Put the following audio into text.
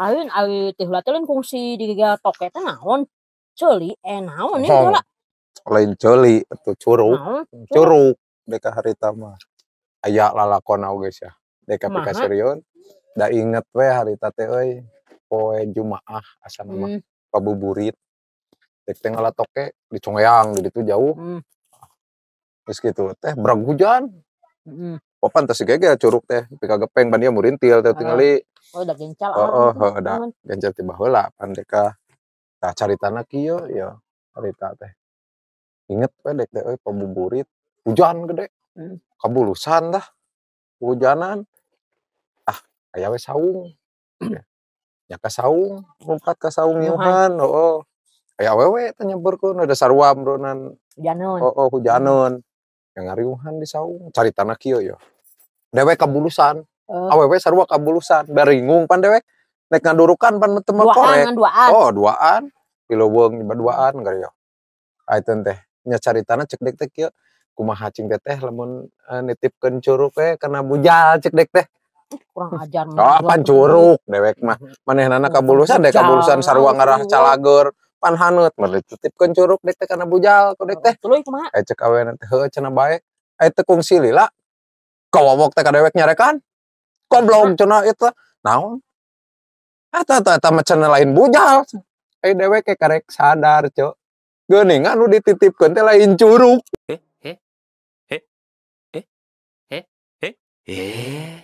Ain ari teh heula di lain kungsi digiga toke teh naon? celi eh naon nih heula? Lain ceuli itu curug. Naon? Curug deka Tama ayak Aya lalakona ya sia. Deka serion. da inget we Hari tate euy poe Jumaah asal nama hmm. pabuburit. Dek teh toke di Congyang di itu jauh. Hmm. Terus gitu teh berang hujan. Hmm. Popan oh, tas gege curug teh tapi kagak peng ban dia murintil teh tinggali oh udah gencal oh, oh, udah gencal tiba heula pandeka cari tanah kio, ya carita teh inget pedek teh euy pembuburit, hujan gede hmm. kabulusan dah hujanan ah ayah we saung hmm. ya ke saung ngumpat ke saung nyuhan oh, oh. aya awewe tanya berkun ada sarua bronan oh, oh hujanon yang ngariuhan di saung cari tanah kio yo dewek kabulusan uh. awewe sarua kabulusan beringung pan dewek naik ngadurukan pan teman korek duaan. oh duaan kilo weng nyoba duaan enggak yo ah, itu teh nya cari tanah cek dek teh kio kumaha cing teh lamun uh, eh, nitip curug we kena bujal cek dek teh kurang ajar ah, mah. Oh, apa curug dewek mah. Manehna kabulusan deh kabulusan sarua ngarah Calager, panhanut mer titipkeun curug dek teh karena bujal kau dek teh tuluy kumaha aya cek awewe teh heuh cenah bae aya teh kungsi lila kawawok teh kadewek nyarekan goblok cenah eta naon eta ah, eta tata mah cenah lain bujal eh dewek ke karek sadar cok geuningan nu dititipkeun teh lain curuk. eh eh eh eh eh eh